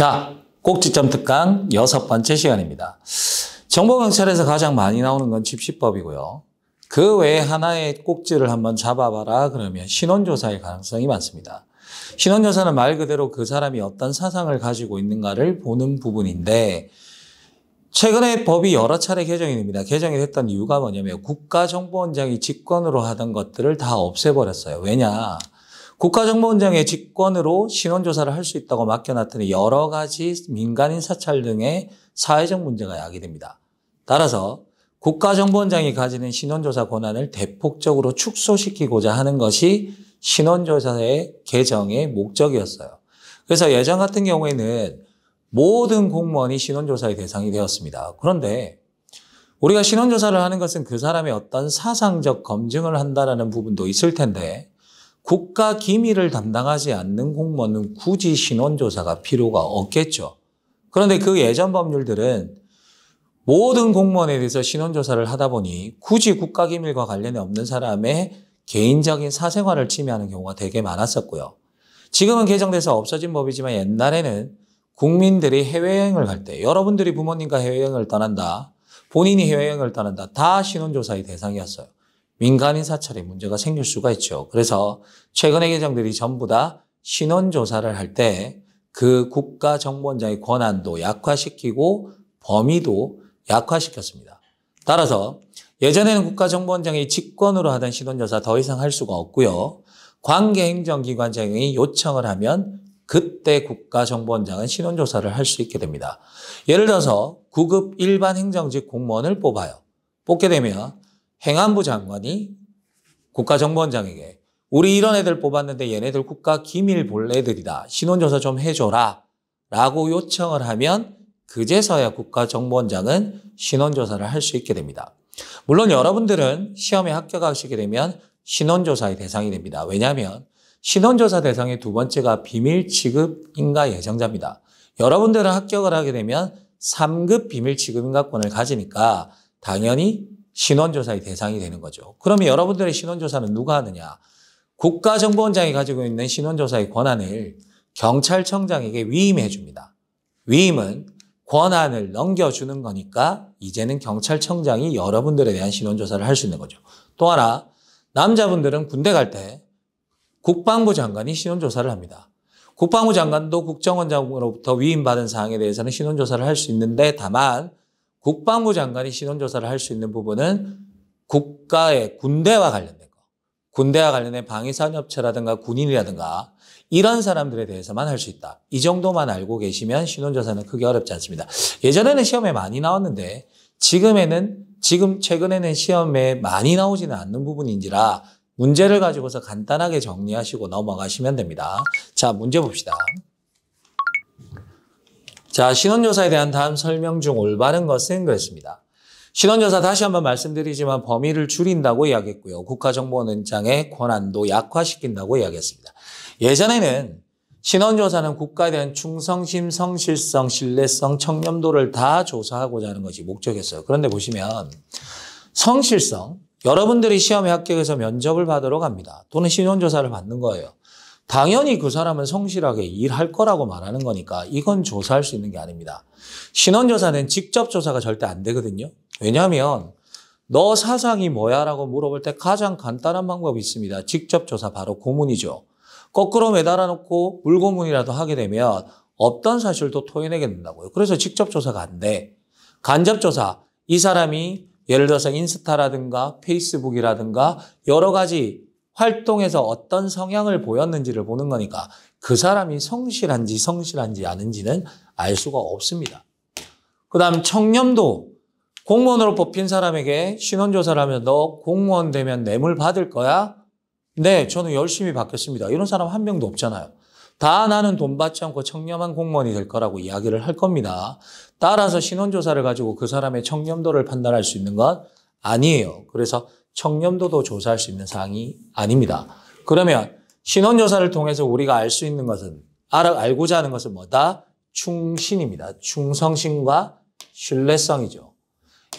자, 꼭지점 특강 여섯 번째 시간입니다. 정보경찰에서 가장 많이 나오는 건 집시법이고요. 그 외에 하나의 꼭지를 한번 잡아봐라 그러면 신원조사의 가능성이 많습니다. 신원조사는 말 그대로 그 사람이 어떤 사상을 가지고 있는가를 보는 부분인데 최근에 법이 여러 차례 개정이 됩니다. 개정이 됐던 이유가 뭐냐면 국가정보원장이 직권으로 하던 것들을 다 없애버렸어요. 왜냐? 국가정보원장의 직권으로 신원조사를 할 수 있다고 맡겨놨더니 여러 가지 민간인 사찰 등의 사회적 문제가 야기됩니다. 따라서 국가정보원장이 가지는 신원조사 권한을 대폭적으로 축소시키고자 하는 것이 신원조사의 개정의 목적이었어요. 그래서 예전 같은 경우에는 모든 공무원이 신원조사의 대상이 되었습니다. 그런데 우리가 신원조사를 하는 것은 그 사람의 어떤 사상적 검증을 한다라는 부분도 있을 텐데 국가 기밀을 담당하지 않는 공무원은 굳이 신원조사가 필요가 없겠죠. 그런데 그 예전 법률들은 모든 공무원에 대해서 신원조사를 하다 보니 굳이 국가 기밀과 관련이 없는 사람의 개인적인 사생활을 침해하는 경우가 되게 많았었고요. 지금은 개정돼서 없어진 법이지만 옛날에는 국민들이 해외여행을 갈 때 여러분들이 부모님과 해외여행을 떠난다. 본인이 해외여행을 떠난다. 다 신원조사의 대상이었어요. 민간인 사찰에 문제가 생길 수가 있죠. 그래서 최근의 개정들이 전부 다 신원 조사를 할 때 그 국가 정보원장의 권한도 약화시키고 범위도 약화시켰습니다. 따라서 예전에는 국가 정보원장이 직권으로 하던 신원 조사 더 이상 할 수가 없고요. 관계 행정기관장이 요청을 하면 그때 국가정보원장은 신원조사를 할 수 있게 됩니다. 예를 들어서 구급 일반 행정직 공무원을 뽑아요. 뽑게 되면 행안부 장관이 국가정보원장에게 우리 이런 애들 뽑았는데 얘네들 국가 기밀 본래들이다. 신원조사 좀 해줘라. 라고 요청을 하면 그제서야 국가정보원장은 신원조사를 할 수 있게 됩니다. 물론 여러분들은 시험에 합격하시게 되면 신원조사의 대상이 됩니다. 왜냐하면 신원조사 대상의 두 번째가 비밀 취급 인가 예정자입니다. 여러분들은 합격을 하게 되면 3급 비밀 취급 인가권을 가지니까 당연히 신원조사의 대상이 되는 거죠. 그러면 여러분들의 신원조사는 누가 하느냐? 국가정보원장이 가지고 있는 신원조사의 권한을 경찰청장에게 위임해 줍니다. 위임은 권한을 넘겨주는 거니까 이제는 경찰청장이 여러분들에 대한 신원조사를 할 수 있는 거죠. 또 하나, 남자분들은 군대 갈 때 국방부 장관이 신원조사를 합니다. 국방부 장관도 국정원장으로부터 위임받은 사항에 대해서는 신원조사를 할 수 있는데 다만 국방부 장관이 신원조사를 할 수 있는 부분은 국가의 군대와 관련된 거. 군대와 관련된 방위산업체라든가 군인이라든가 이런 사람들에 대해서만 할 수 있다. 이 정도만 알고 계시면 신원조사는 크게 어렵지 않습니다. 예전에는 시험에 많이 나왔는데 지금에는 지금 최근에는 시험에 많이 나오지는 않는 부분인지라 문제를 가지고서 간단하게 정리하시고 넘어가시면 됩니다. 자, 문제 봅시다. 자, 신혼조사에 대한 다음 설명 중 올바른 것은 그랬습니다. 신혼조사 다시 한번 말씀드리지만 범위를 줄인다고 이야기했고요. 국가정보원장의 권한도 약화시킨다고 이야기했습니다. 예전에는 신원조사는 국가에 대한 충성심, 성실성, 신뢰성, 청렴도를 다 조사하고자 하는 것이 목적이었어요. 그런데 보시면 성실성, 여러분들이 시험에 합격해서 면접을 받으러 갑니다. 또는 신원조사를 받는 거예요. 당연히 그 사람은 성실하게 일할 거라고 말하는 거니까 이건 조사할 수 있는 게 아닙니다. 신원조사는 직접 조사가 절대 안 되거든요. 왜냐하면 너 사상이 뭐야? 라고 물어볼 때 가장 간단한 방법이 있습니다. 직접 조사 바로 고문이죠. 거꾸로 매달아 놓고 물고문이라도 하게 되면 없던 사실도 토해내게 된다고요. 그래서 직접 조사가 안 돼. 간접 조사. 이 사람이 예를 들어서 인스타라든가 페이스북이라든가 여러 가지 활동에서 어떤 성향을 보였는지를 보는 거니까 그 사람이 성실한지 성실한지 아닌지는 알 수가 없습니다. 그 다음 청렴도 공무원으로 뽑힌 사람에게 신원조사를 하면 너 공무원 되면 뇌물 받을 거야? 네, 저는 열심히 받겠습니다. 이런 사람 한 명도 없잖아요. 다 나는 돈 받지 않고 청렴한 공무원이 될 거라고 이야기를 할 겁니다. 따라서 신원조사를 가지고 그 사람의 청렴도를 판단할 수 있는 건 아니에요. 그래서 청렴도도 조사할 수 있는 사항이 아닙니다. 그러면 신원조사를 통해서 우리가 알 수 있는 것은 알, 고자 하는 것은 뭐다? 충신입니다. 충성심과 신뢰성이죠.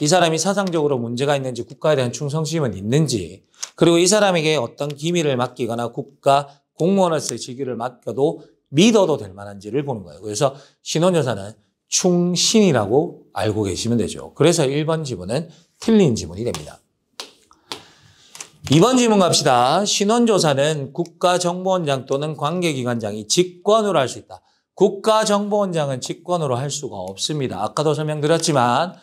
이 사람이 사상적으로 문제가 있는지 국가에 대한 충성심은 있는지 그리고 이 사람에게 어떤 기밀을 맡기거나 국가 공무원으로서의 직위를 맡겨도 믿어도 될 만한지를 보는 거예요. 그래서 신원조사는 충신이라고 알고 계시면 되죠. 그래서 1번 지문은 틀린 지문이 됩니다. 2번 질문 갑시다. 신원조사는 국가정보원장 또는 관계기관장이 직권으로 할 수 있다. 국가정보원장은 직권으로 할 수가 없습니다. 아까도 설명드렸지만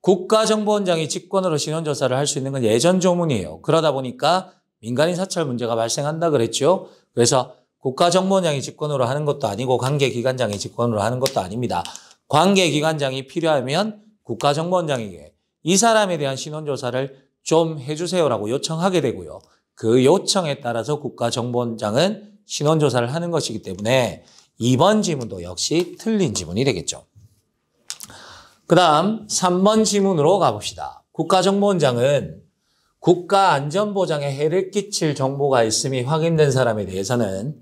국가정보원장이 직권으로 신원조사를 할 수 있는 건 예전 조문이에요. 그러다 보니까 민간인 사찰 문제가 발생한다 그랬죠. 그래서 국가정보원장이 직권으로 하는 것도 아니고 관계기관장이 직권으로 하는 것도 아닙니다. 관계기관장이 필요하면 국가정보원장에게 이 사람에 대한 신원조사를 좀 해주세요라고 요청하게 되고요. 그 요청에 따라서 국가정보원장은 신원조사를 하는 것이기 때문에 2번 지문도 역시 틀린 지문이 되겠죠. 그 다음 3번 지문으로 가봅시다. 국가정보원장은 국가안전보장에 해를 끼칠 정보가 있음이 확인된 사람에 대해서는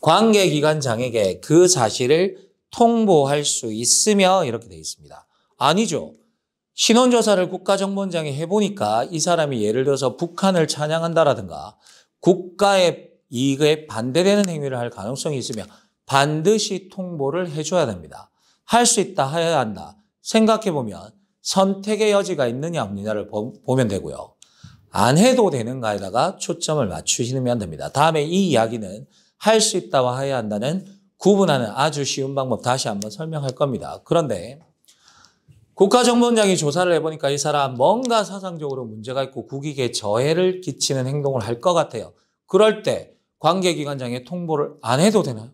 관계기관장에게 그 사실을 통보할 수 있으며 이렇게 되어 있습니다. 아니죠. 신원조사를 국가정보원장이 해보니까 이 사람이 예를 들어서 북한을 찬양한다라든가 국가의 이익에 반대되는 행위를 할 가능성이 있으며 반드시 통보를 해줘야 됩니다. 할 수 있다 해야 한다. 생각해보면 선택의 여지가 있느냐 없느냐를 보면 되고요. 안 해도 되는가에다가 초점을 맞추시면 됩니다. 다음에 이 이야기는 할 수 있다와 해야 한다는 구분하는 아주 쉬운 방법 다시 한번 설명할 겁니다. 그런데 국가정보원장이 조사를 해보니까 이 사람 뭔가 사상적으로 문제가 있고 국익에 저해를 끼치는 행동을 할 것 같아요. 그럴 때 관계기관장에 통보를 안 해도 되나요?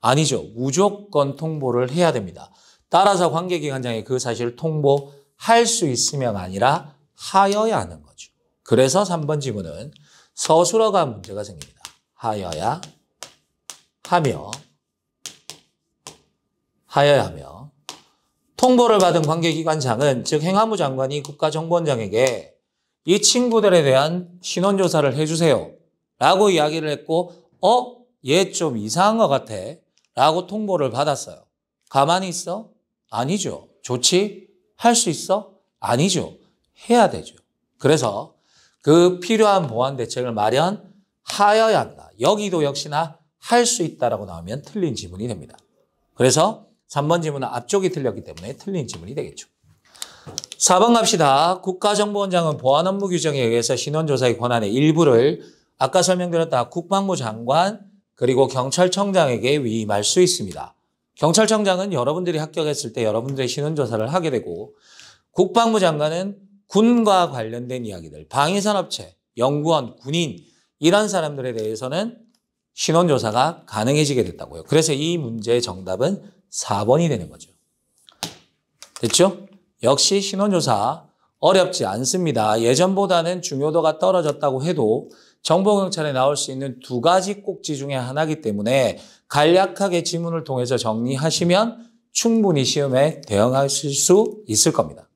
아니죠. 무조건 통보를 해야 됩니다. 따라서 관계기관장이 그 사실을 통보할 수 있으면 아니라 하여야 하는 거죠. 그래서 3번 지문은 서술어가 문제가 생깁니다. 하여야 하며 하여야 하며 통보를 받은 관계기관장은 즉 행안부 장관이 국가정보원장에게 이 친구들에 대한 신원조사를 해주세요. 라고 이야기를 했고 어? 얘 좀 이상한 것 같아. 라고 통보를 받았어요. 가만히 있어? 아니죠. 좋지? 할 수 있어? 아니죠. 해야 되죠. 그래서 그 필요한 보완 대책을 마련하여야 한다. 여기도 역시나 할 수 있다라고 나오면 틀린 지문이 됩니다. 그래서 3번 지문은 앞쪽이 틀렸기 때문에 틀린 지문이 되겠죠. 4번 갑시다. 국가정보원장은 보안 업무 규정에 의해서 신원조사의 권한의 일부를 아까 설명드렸다 국방부 장관 그리고 경찰청장에게 위임할 수 있습니다. 경찰청장은 여러분들이 합격했을 때 여러분들의 신원조사를 하게 되고 국방부 장관은 군과 관련된 이야기들, 방위산업체, 연구원, 군인 이런 사람들에 대해서는 신원조사가 가능해지게 됐다고요. 그래서 이 문제의 정답은 4번이 되는 거죠. 됐죠? 역시 신원조사 어렵지 않습니다. 예전보다는 중요도가 떨어졌다고 해도 정보경찰에 나올 수 있는 두 가지 꼭지 중에 하나이기 때문에 간략하게 지문을 통해서 정리하시면 충분히 시험에 대응하실 수 있을 겁니다.